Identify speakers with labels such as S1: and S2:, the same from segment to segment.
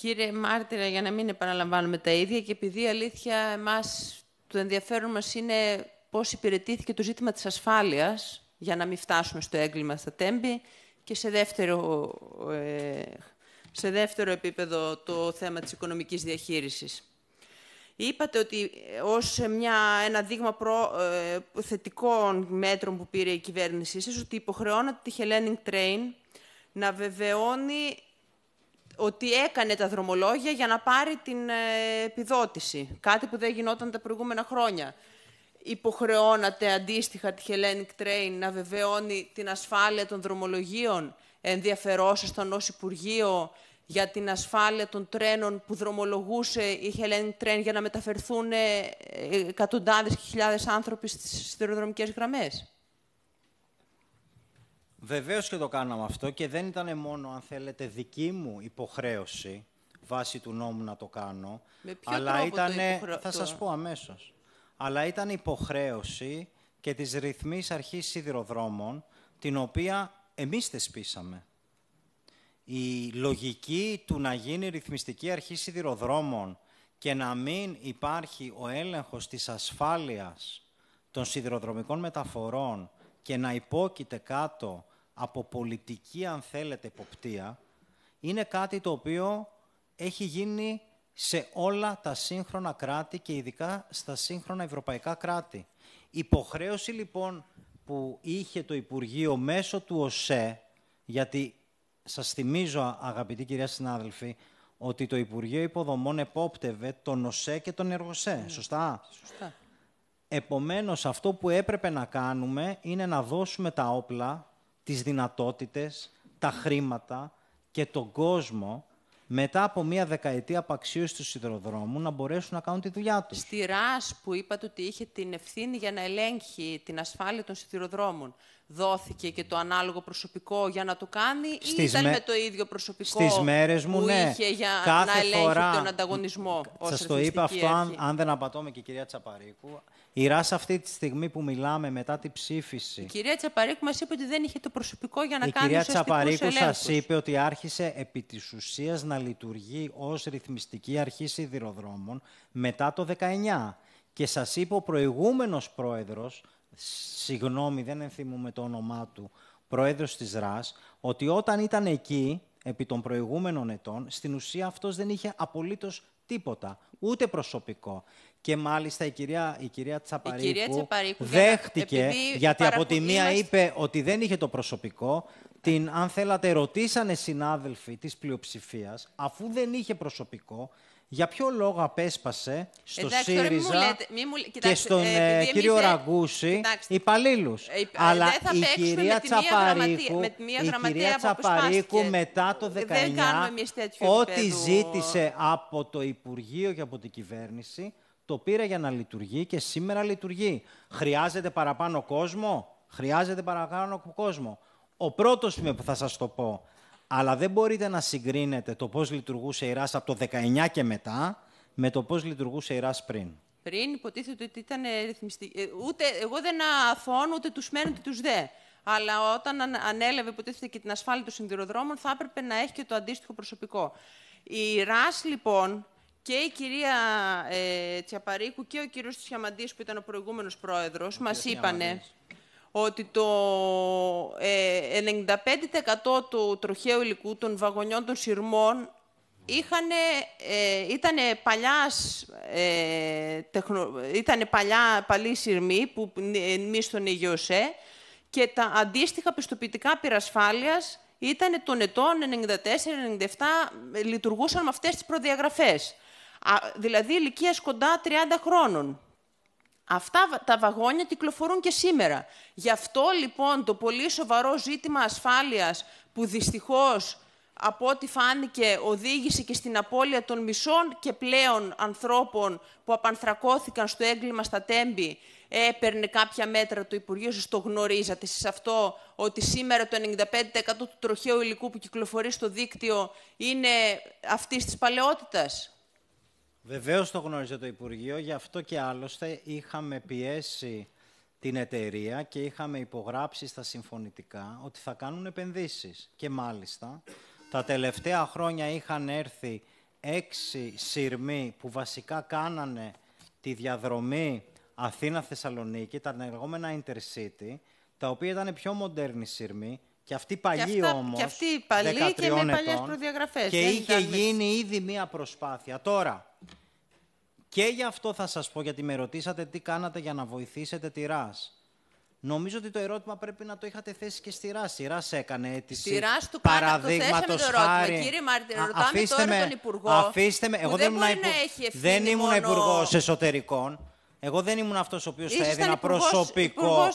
S1: Κύριε Μάρτυρα, για να μην επαναλαμβάνουμε τα ίδια και επειδή η αλήθεια εμάς, το ενδιαφέρον μας είναι πώς υπηρετήθηκε το ζήτημα της ασφάλειας για να μην φτάσουμε στο έγκλημα στα τέμπη και σε δεύτερο, ε, σε δεύτερο επίπεδο το θέμα της οικονομικής διαχείρισης. Είπατε ότι ως μια, ένα δείγμα προ, ε, θετικών μέτρων που πήρε η κυβέρνησή σας ότι υποχρεώνεται τη Hellenic Train να βεβαιώνει ότι έκανε τα δρομολόγια για να πάρει την ε, επιδότηση. Κάτι που δεν γινόταν τα προηγούμενα χρόνια. Υποχρεώνατε αντίστοιχα τη Hellenic Train να βεβαιώνει την ασφάλεια των δρομολογίων. Ενδιαφερόσασταν ως Υπουργείο για την ασφάλεια των τρένων που δρομολογούσε η Hellenic Train για να μεταφερθούν ε, εκατοντάδες και χιλιάδες άνθρωποι στις σιδηροδρομικές γραμμές.
S2: Βεβαίως και το κάναμε αυτό και δεν ήταν μόνο, αν θέλετε, δική μου υποχρέωση βάσει του νόμου να το κάνω. αλλά τρόπο ήταν, θα σας πω αμέσως. Αλλά ήταν υποχρέωση και της ρυθμής αρχής σιδηροδρόμων, την οποία εμείς θεσπίσαμε. Η λογική του να γίνει ρυθμιστική αρχή σιδηροδρόμων και να μην υπάρχει ο έλεγχος της ασφάλειας των σιδηροδρομικών μεταφορών και να υπόκειται κάτω από πολιτική, αν θέλετε, υποπτία, είναι κάτι το οποίο έχει γίνει σε όλα τα σύγχρονα κράτη και ειδικά στα σύγχρονα ευρωπαϊκά κράτη. Υποχρέωση λοιπόν που είχε το Υπουργείο μέσω του ΟΣΕ, γιατί σας θυμίζω αγαπητή κυρία συνάδελφοι, ότι το Υπουργείο Υποδομών επόπτευε τον ΟΣΕ και τον ΕΡΟΣΕ, ναι. σωστά. σωστά. Επομένως, αυτό που έπρεπε να κάνουμε είναι να δώσουμε τα όπλα, τις δυνατότητες, τα χρήματα και τον κόσμο μετά από μία δεκαετία απαξίωσης του σιδηροδρόμου να μπορέσουν να κάνουν τη δουλειά τους. Στη
S1: ΡΑΣ που είπατε ότι είχε την ευθύνη για να ελέγχει την ασφάλεια των σιδηροδρόμων δόθηκε και το ανάλογο προσωπικό για να το κάνει ή ήταν με... το ίδιο προσωπικό στις μέρες μου, που ναι. είχε για Κάθε να ελέγχει φορά... τον ανταγωνισμό Σα Σας το είπα αυτό, αν, αν, δεν
S2: απατώμε και η κυρία Τσαπαρίκου. Η ΡΑΣ αυτή τη στιγμή που μιλάμε μετά την ψήφιση... Η
S1: κυρία Τσαπαρίκου μας είπε ότι δεν είχε το προσωπικό για να κάνει η κάνει Η κυρία Τσαπαρίκου σας είπε
S2: ότι άρχισε επί της ουσίας να λειτουργεί ως ρυθμιστική αρχή σιδηροδρόμων μετά το 19. Και σας είπε ο προηγούμενος πρόεδρος, συγγνώμη, δεν ενθυμούμε το όνομά του, πρόεδρος της ΡΑΣ, ότι όταν ήταν εκεί, επί των προηγούμενων ετών, στην ουσία αυτός δεν είχε απολύτως τίποτα, ούτε προσωπικό. Και μάλιστα η κυρία, η κυρία Τσαπαρίκου, δέχτηκε, γιατί από τη μία είπε ότι δεν είχε το προσωπικό, την, αν θέλατε, ρωτήσανε συνάδελφοι της πλειοψηφίας, αφού δεν είχε προσωπικό, για ποιο λόγο απέσπασε στο ΣΥΡΙΖΑ
S1: και στον ε, ε, κύριο Ραγκούση
S2: υπαλλήλους. Ε, Αλλά η κυρία Τσαπαρίκου, με μία μετά το 2019, ό,τι ζήτησε από το Υπουργείο και από την κυβέρνηση το πήρε για να λειτουργεί και σήμερα λειτουργεί. Χρειάζεται παραπάνω κόσμο. Χρειάζεται παραπάνω κόσμο. Ο πρώτος που θα σας το πω αλλά δεν μπορείτε να συγκρίνετε το πώς λειτουργούσε η ΡΑΣ από το 19 και μετά με το πώς λειτουργούσε η ΡΑΣ πριν.
S1: Πριν υποτίθεται ότι ήταν ε, ρυθμιστική. Ε, ούτε εγώ δεν αθώνω, ούτε τους μένω, ούτε τους δε. Αλλά όταν ανέλαβε υποτίθεται και την ασφάλεια των συνδυροδρόμων θα έπρεπε να έχει και το αντίστοιχο προσωπικό. Η ΡΑΣ, λοιπόν, και η κυρία ε, Τσιαπαρίκου και ο κύριος Τσιαμαντής, που ήταν ο προηγούμενος πρόεδρος, ο μας είπανε ότι το 95% ε, του τροχαίου υλικού των βαγονιών των σειρμών ήταν ε, ήτανε, παλιάς, ε, τεχνο, ήτανε παλιά, παλιοί σειρμή που ε, και τα αντίστοιχα πιστοποιητικά πυρασφάλειας ήταν των ετών 94-97, λειτουργούσαν με αυτές τις προδιαγραφές. δηλαδή ηλικίας κοντά 30 χρόνων. Αυτά τα βαγόνια κυκλοφορούν και σήμερα. Γι' αυτό λοιπόν το πολύ σοβαρό ζήτημα ασφάλειας που δυστυχώς από ό,τι φάνηκε οδήγησε και στην απώλεια των μισών και πλέον ανθρώπων που απανθρακώθηκαν στο έγκλημα στα τέμπη έπαιρνε κάποια μέτρα το Υπουργείο σας, το γνωρίζατε σε αυτό, ότι σήμερα το 95% του τροχαίου υλικού που κυκλοφορεί στο δίκτυο είναι αυτής της παλαιότητας.
S2: Βεβαίως το γνώριζε το Υπουργείο, γι' αυτό και άλλωστε είχαμε πιέσει την εταιρεία και είχαμε υπογράψει στα συμφωνητικά ότι θα κάνουν επενδύσεις. Και μάλιστα τα τελευταία χρόνια είχαν έρθει έξι σειρμοί που βασικά κάνανε τη διαδρομή Αθήνα-Θεσσαλονίκη, τα λεγόμενα Intercity, τα οποία ήταν πιο μοντέρνοι σειρμοί, και αυτή παλιή όμως. Και αυτή και με παλιέ
S1: προδιαγραφές. Και είχε
S2: γίνει ήδη μία προσπάθεια. Τώρα, και γι' αυτό θα σας πω, γιατί με ρωτήσατε τι κάνατε για να βοηθήσετε τη ΡΑΣ. Νομίζω ότι το ερώτημα πρέπει να το είχατε θέσει και στη ΡΑΣ. Η ΡΑΣ έκανε αίτηση. Στη ΡΑΣ του παραδείγματο το χάρη. Κύριε Μάρτιν, ρωτάμε αφήστε τώρα με, τον Υπουργό. Αφήστε με. Εγώ δεν, ήμουν, υπου...
S1: δεν ήμουν μόνο... Υπουργός
S2: Εσωτερικών. Εγώ δεν ήμουν αυτός ο οποίος θα έδινα προσωπικό. Υπουργός,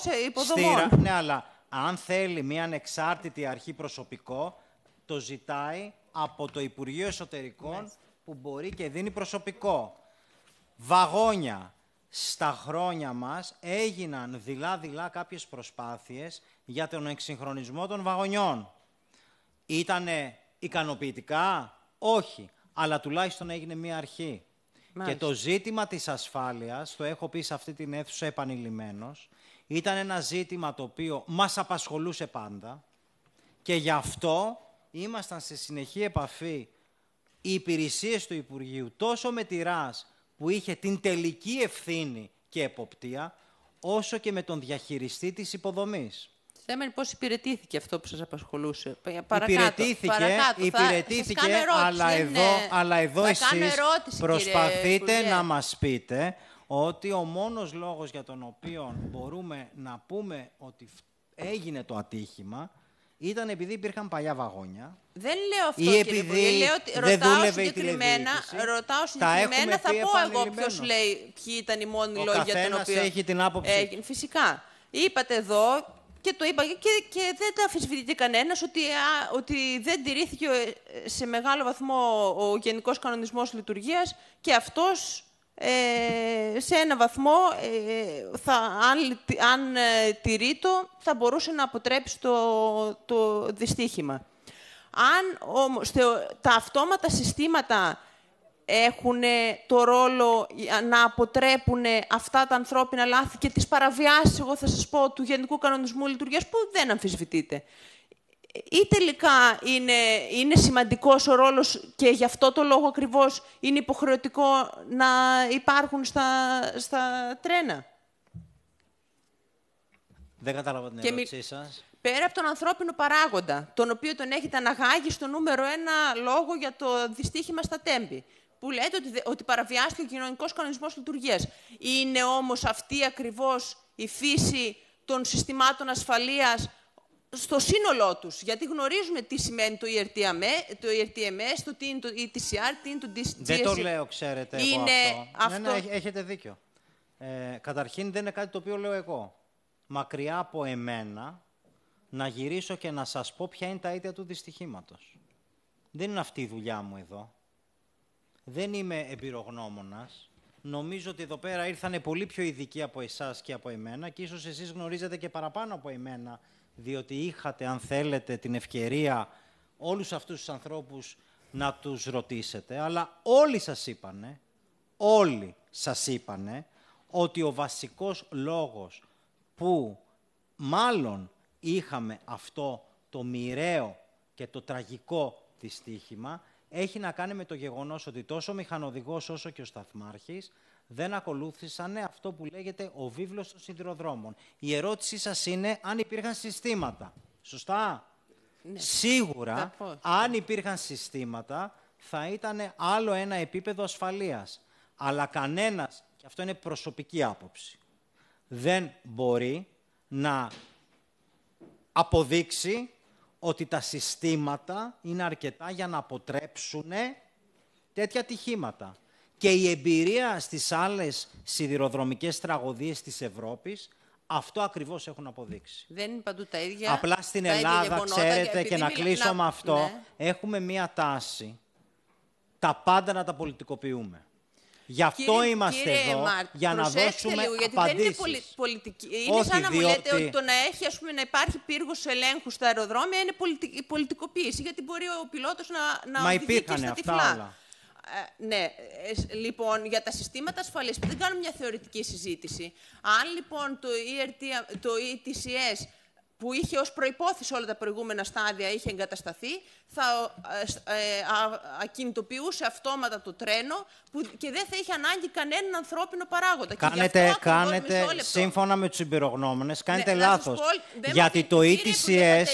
S2: στη ΡΑΣ. Ναι, αλλά αν θέλει μια ανεξάρτητη αρχή προσωπικό, το ζητάει από το Υπουργείο Εσωτερικών που μπορεί και δίνει προσωπικό. Βαγόνια. Στα χρόνια μας έγιναν δειλά-δειλά κάποιες προσπάθειες για τον εξυγχρονισμό των βαγονιών. Ήτανε ικανοποιητικά, όχι, αλλά τουλάχιστον έγινε μία αρχή. Και το ζήτημα της ασφάλειας, το έχω πει σε αυτή την αίθουσα επανειλημμένος, ήταν ένα ζήτημα το οποίο μας απασχολούσε πάντα και γι' αυτό ήμασταν σε συνεχή επαφή οι υπηρεσίες του Υπουργείου τόσο με τη ΡΑΣ που είχε την τελική ευθύνη και εποπτεία, όσο και με τον διαχειριστή της υποδομής. Θέμα είναι πώς υπηρετήθηκε αυτό που σας απασχολούσε. Ε, παρακάτω, υπηρετήθηκε, υπηρετήθηκε ναι. αλλά, εδώ, αλλά εδώ εσείς προσπαθείτε να μας πείτε ότι ο μόνος λόγος για τον οποίο μπορούμε να πούμε ότι έγινε το ατύχημα ήταν επειδή υπήρχαν παλιά βαγόνια.
S1: Δεν λέω αυτό, ή επειδή λέω ότι ρωτάω συγκεκριμένα, ρωτάω συγκεκριμένα θα πω εγώ ποιος λέει ποιοι ήταν οι μόνοι ο λόγοι για τον οποίο... έχει την άποψη. φυσικά. Είπατε εδώ και το είπα και, και δεν τα αφισβητείται κανένας ότι, ότι δεν τηρήθηκε σε μεγάλο βαθμό ο Γενικός Κανονισμός Λειτουργίας και αυτός ε, σε ένα βαθμό, ε, θα, αν, αν ε, τηρεί θα μπορούσε να αποτρέψει το, το δυστύχημα. Αν όμως τα αυτόματα συστήματα έχουν το ρόλο να αποτρέπουν αυτά τα ανθρώπινα λάθη και τις παραβιάσεις, εγώ θα σας πω, του Γενικού Κανονισμού Λειτουργίας, που δεν αμφισβητείται ή τελικά είναι, είναι σημαντικός ο ρόλος και γι' αυτό το λόγο ακριβώς είναι υποχρεωτικό να υπάρχουν στα, στα τρένα.
S2: Δεν κατάλαβα την ερώτησή σας.
S1: Πέρα από τον ανθρώπινο παράγοντα, τον οποίο τον έχετε αναγάγει στο νούμερο ένα λόγο για το δυστύχημα στα τέμπη, που λέτε ότι, ότι παραβιάστηκε ο κοινωνικός κανονισμός λειτουργίας. Είναι όμως αυτή ακριβώς η φύση των συστημάτων ασφαλείας στο σύνολό τους, γιατί γνωρίζουμε τι σημαίνει το ERTMS, e το, τι είναι το ETCR, τι είναι το DCS. Δεν το λέω,
S2: ξέρετε, είναι εγώ αυτό. Ναι, ναι, έχετε δίκιο. Ε, καταρχήν, δεν είναι κάτι το οποίο λέω εγώ. Μακριά από εμένα, να γυρίσω και να σας πω ποια είναι τα αίτια του δυστυχήματος. Δεν είναι αυτή η δουλειά μου εδώ. Δεν είμαι εμπειρογνώμονας. Νομίζω ότι εδώ πέρα ήρθανε πολύ πιο ειδικοί από εσάς και από εμένα και ίσως εσείς γνωρίζετε και παραπάνω από εμένα διότι είχατε, αν θέλετε, την ευκαιρία όλους αυτούς τους ανθρώπους να τους ρωτήσετε, αλλά όλοι σας είπανε, όλοι σας είπανε, ότι ο βασικός λόγος που μάλλον είχαμε αυτό το μοιραίο και το τραγικό δυστύχημα έχει να κάνει με το γεγονός ότι τόσο ο μηχανοδηγός όσο και ο σταθμάρχης δεν ακολούθησαν αυτό που λέγεται ο βίβλος των σιδηροδρόμων. Η ερώτησή σας είναι αν υπήρχαν συστήματα. Σωστά. Ναι. Σίγουρα, αν υπήρχαν συστήματα, θα ήταν άλλο ένα επίπεδο ασφαλείας. Αλλά κανένας, και αυτό είναι προσωπική άποψη, δεν μπορεί να αποδείξει ότι τα συστήματα είναι αρκετά για να αποτρέψουν τέτοια ατυχήματα. Και η εμπειρία στις άλλες σιδηροδρομικές τραγωδίες της Ευρώπης αυτό ακριβώς έχουν αποδείξει.
S1: Δεν είναι παντού τα ίδια. Απλά στην Ελλάδα, ξέρετε, και να κλείσω με αυτό, ναι.
S2: έχουμε μία τάση τα πάντα να τα πολιτικοποιούμε. Γι' αυτό είμαστε εδώ, για να δώσουμε λίγο, γιατί δεν είναι πολι...
S1: πολιτική. Είναι σαν να διότι... μου λέτε ότι το να, έχει, ας να υπάρχει πύργος ελέγχου στα αεροδρόμια είναι πολιτικοποίηση, γιατί μπορεί ο πιλότος να, να Μα οδηγεί και στα αυτά Όλα. Ε, ναι, ε, λοιπόν, για τα συστήματα ασφαλείας δεν κάνουμε μια θεωρητική συζήτηση. Αν λοιπόν το, ERT, ETCS που είχε ως προϋπόθεση όλα τα προηγούμενα στάδια είχε εγκατασταθεί, θα ε, ε ακινητοποιούσε αυτόματα το τρένο που, και δεν θα είχε ανάγκη κανέναν ανθρώπινο παράγοντα. Κάνετε, και
S2: σύμφωνα με τους εμπειρογνώμονες, ναι, κάνετε ναι, λάθος. γιατί το ETCS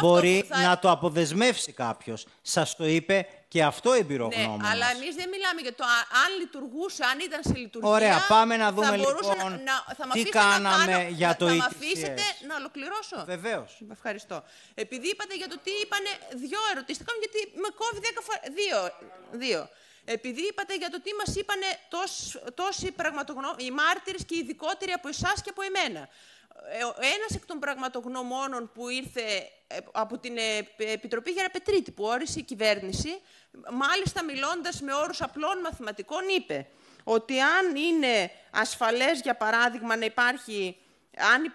S2: μπορεί να το αποδεσμεύσει κάποιος. Σας το είπε και αυτό εμπειρογνώμη. Ναι, αλλά
S1: εμείς δεν μιλάμε για το αν λειτουργούσε, αν ήταν σε λειτουργία. Ωραία, πάμε να δούμε θα λοιπόν να, θα τι κάναμε να κάνω, για το Θα μου αφήσετε να ολοκληρώσω. Βεβαίως. Ευχαριστώ. Επειδή είπατε για το τι είπαν δύο ερωτήσεις, γιατί με κόβει δέκα φορέ. Δύο. δύο. Επειδή είπατε για το τι μας είπανε τόσοι, τόσοι πραγματογνώμοι, οι μάρτυρες και οι ειδικότεροι από εσάς και από εμένα. Ε, ένας εκ των πραγματογνωμόνων που ήρθε ε, από την ε, Επιτροπή Πετρίτη, που όρισε η κυβέρνηση, μάλιστα μιλώντας με όρους απλών μαθηματικών, είπε ότι αν είναι ασφαλές, για παράδειγμα, να υπάρχει... Αν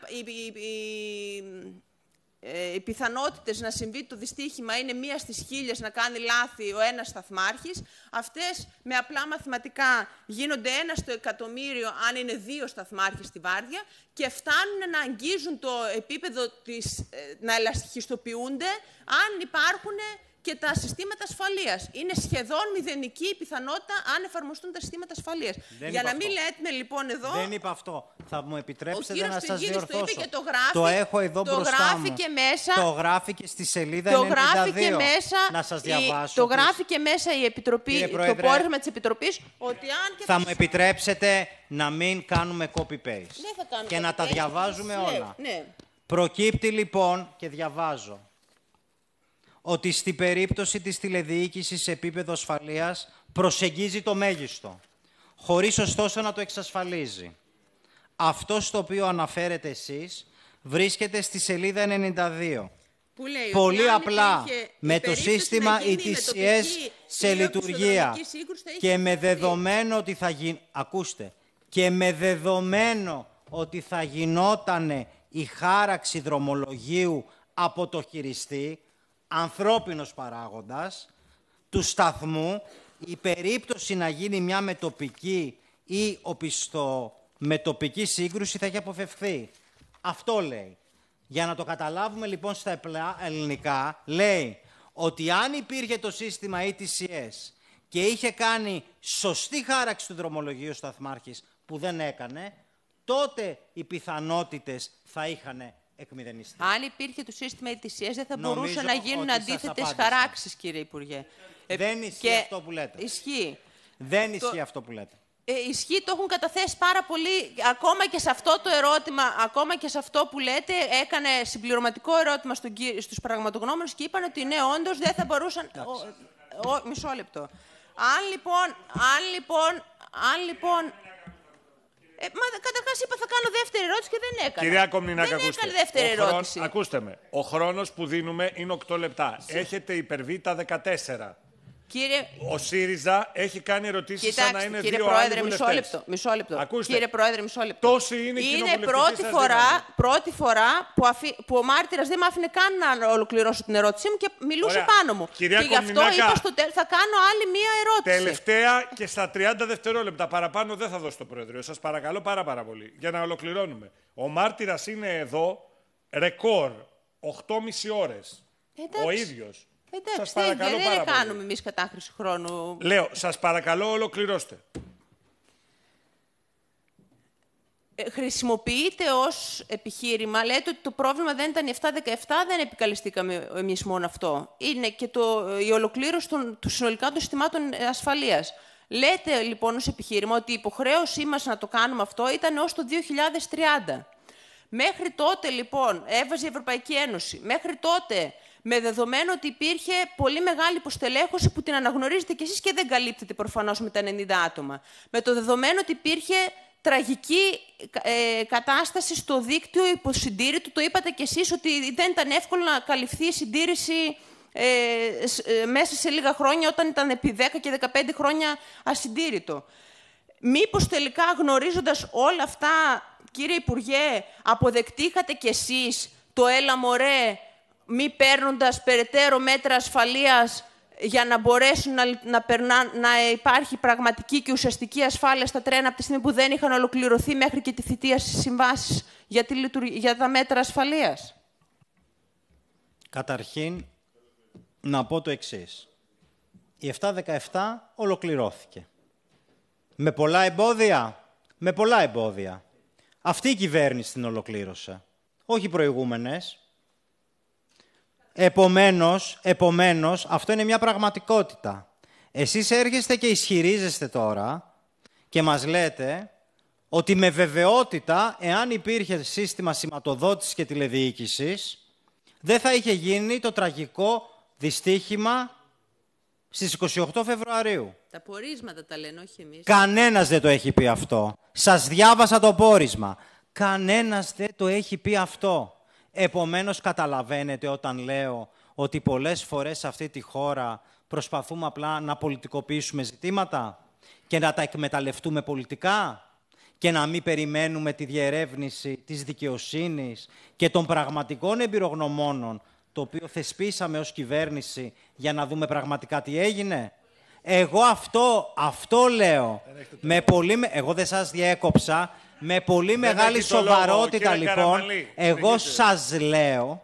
S1: ε, οι πιθανότητες να συμβεί το δυστύχημα είναι μία στις χίλιες να κάνει λάθη ο ένας σταθμάρχης. Αυτές με απλά μαθηματικά γίνονται ένα στο εκατομμύριο αν είναι δύο σταθμάρχες στη βάρδια και φτάνουν να αγγίζουν το επίπεδο της, ε, να ελασχιστοποιούνται αν υπάρχουν και τα συστήματα ασφαλείας. Είναι σχεδόν μηδενική η πιθανότητα αν εφαρμοστούν τα συστήματα ασφαλείας. Για να μην λέτε λοιπόν εδώ. Δεν
S2: είπα αυτό. Θα μου επιτρέψετε να σα διορθώσω. Το, είπε και το, γράφει, το έχω εδώ το μπροστά γράφει μου. Και μέσα, το γράφει και στη σελίδα το 92. μέσα, να σας διαβάσω. το
S1: γράφει και μέσα η Επιτροπή, το πόρισμα της Επιτροπής. Ότι αν
S2: θα, θα μου επιτρέψετε να μην κάνουμε copy-paste.
S1: Ναι, και να τα διαβάζουμε ναι, όλα. Ναι.
S2: Προκύπτει λοιπόν, και διαβάζω, ότι στην περίπτωση της τηλεδιοίκησης σε επίπεδο ασφαλείας προσεγγίζει το μέγιστο, χωρίς ωστόσο να το εξασφαλίζει. Αυτό στο οποίο αναφέρετε εσείς βρίσκεται στη σελίδα 92. Που λέει, Πολύ απλά με το σύστημα ETCS σε λειτουργία και με δεδομένο ότι θα ακούστε, και με δεδομένο ότι θα γινόταν η χάραξη δρομολογίου από το χειριστή, ανθρώπινος παράγοντας του σταθμού, η περίπτωση να γίνει μια μετοπική ή μετοπική σύγκρουση θα έχει αποφευχθεί. Αυτό λέει. Για να το καταλάβουμε λοιπόν στα ελληνικά, λέει ότι αν υπήρχε το σύστημα ETCS και είχε κάνει σωστή χάραξη του δρομολογίου σταθμάρχης που δεν έκανε, τότε οι πιθανότητες θα είχαν εκμηδενιστεί.
S1: Αν υπήρχε το σύστημα ετησία, δεν θα μπορούσαν να γίνουν αντίθετε χαράξεις,
S2: κύριε Υπουργέ. Ε, δεν ισχύει αυτό που λέτε. Ισχύει. Δεν ισχύει αυτό που λέτε.
S1: Ε, ισχύει, το έχουν καταθέσει πάρα πολύ. Ακόμα και σε αυτό το ερώτημα, ακόμα και σε αυτό που λέτε, έκανε συμπληρωματικό ερώτημα στον, στους πραγματογνώμενους και είπαν ότι ναι, όντως δεν θα μπορούσαν... ο, μισό λεπτό. λοιπόν, λοιπόν, αν λοιπόν, λοιπόν ε, μα καταρχάς είπα θα κάνω δεύτερη ερώτηση και δεν έκανα. Κυρία Κομνινάκη, δεν ακούστε. δεύτερη ερώτηση.
S2: ακούστε με. Ο χρόνος που δίνουμε είναι 8 λεπτά. Έχετε υπερβεί τα 14. Κύριε... Ο ΣΥΡΙΖΑ έχει κάνει ερωτήσεις σαν να είναι κύριε δύο Πρόεδρε, άλλοι μισό λεπτό, Ακούστε. Κύριε
S1: Πρόεδρε, μισό λεπτό. Τόση είναι η Είναι πρώτη φορά, πρώτη φορά που, ο μάρτυρας δεν με άφηνε καν να ολοκληρώσω την ερώτησή μου και μιλούσε πάνω μου. Κυρία και γι' αυτό είπα στο τέλο θα κάνω άλλη μία ερώτηση.
S2: Τελευταία και στα 30 δευτερόλεπτα παραπάνω δεν θα δώσω το Πρόεδρο. Σας παρακαλώ πάρα, πάρα πολύ για να ολοκληρώνουμε. Ο μάρτυρας είναι εδώ ρεκόρ 8,5 ώρε. Ο ίδιος.
S1: Εντάξει, δεν κάνουμε εμείς κατάχρηση χρόνου. Λέω,
S2: σας παρακαλώ, ολοκληρώστε.
S1: Ε, χρησιμοποιείται ως επιχείρημα, λέτε ότι το πρόβλημα δεν ήταν 7-17, δεν επικαλεστήκαμε εμείς μόνο αυτό. Είναι και το, η ολοκλήρωση των, του συνολικά των συστημάτων ε, ασφαλείας. Λέτε λοιπόν ως επιχείρημα ότι η υποχρέωσή μας να το κάνουμε αυτό ήταν ω το 2030. Μέχρι τότε λοιπόν έβαζε η Ευρωπαϊκή Ένωση. Μέχρι τότε με δεδομένο ότι υπήρχε πολύ μεγάλη υποστελέχωση που την αναγνωρίζετε κι εσείς και δεν καλύπτεται προφανώς με τα 90 άτομα. Με το δεδομένο ότι υπήρχε τραγική ε, κατάσταση στο δίκτυο υποσυντήρητου. Το είπατε κι εσείς ότι δεν ήταν εύκολο να καλυφθεί η συντήρηση ε, ε μέσα σε λίγα χρόνια όταν ήταν επί 10 και 15 χρόνια ασυντήρητο. Μήπως τελικά γνωρίζοντας όλα αυτά, κύριε Υπουργέ, αποδεκτήκατε κι εσείς το «έλα μωρέ, μη παίρνοντας περαιτέρω μέτρα ασφαλείας για να μπορέσουν να, να, να υπάρχει πραγματική και ουσιαστική ασφάλεια στα τρένα από τη στιγμή που δεν είχαν ολοκληρωθεί μέχρι και τη θητεία στις συμβάσεις για, τη, για τα μέτρα ασφαλείας.
S2: Καταρχήν, να πω το εξής. Η 717 ολοκληρώθηκε. Με πολλά εμπόδια. Με πολλά εμπόδια. Αυτή η κυβέρνηση την ολοκλήρωσε. Όχι οι προηγούμενες. Επομένως, επομένως, αυτό είναι μια πραγματικότητα. Εσείς έρχεστε και ισχυρίζεστε τώρα και μας λέτε ότι με βεβαιότητα, εάν υπήρχε σύστημα σηματοδότησης και τηλεδιοίκησης, δεν θα είχε γίνει το τραγικό δυστύχημα στις 28 Φεβρουαρίου. Τα πορίσματα τα λένε, όχι εμείς. Κανένας δεν το έχει πει αυτό. Σας διάβασα το πόρισμα. Κανένας δεν το έχει πει αυτό. Επομένως καταλαβαίνετε όταν λέω ότι πολλές φορές σε αυτή τη χώρα προσπαθούμε απλά να πολιτικοποιήσουμε ζητήματα και να τα εκμεταλλευτούμε πολιτικά και να μην περιμένουμε τη διερεύνηση της δικαιοσύνης και των πραγματικών εμπειρογνωμόνων το οποίο θεσπίσαμε ως κυβέρνηση για να δούμε πραγματικά τι έγινε. Εγώ αυτό, αυτό λέω. Με πολύ... Εγώ δεν σας διέκοψα με πολύ μεγάλη σοβαρότητα λοιπόν, εγώ σας λέω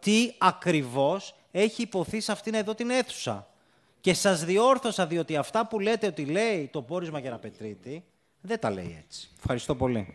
S2: τι ακριβώς έχει υποθεί σε αυτήν εδώ την αίθουσα. Και σας διόρθωσα διότι αυτά που λέτε ότι λέει το πόρισμα για να πετρίτη, δεν τα λέει έτσι. Ευχαριστώ πολύ.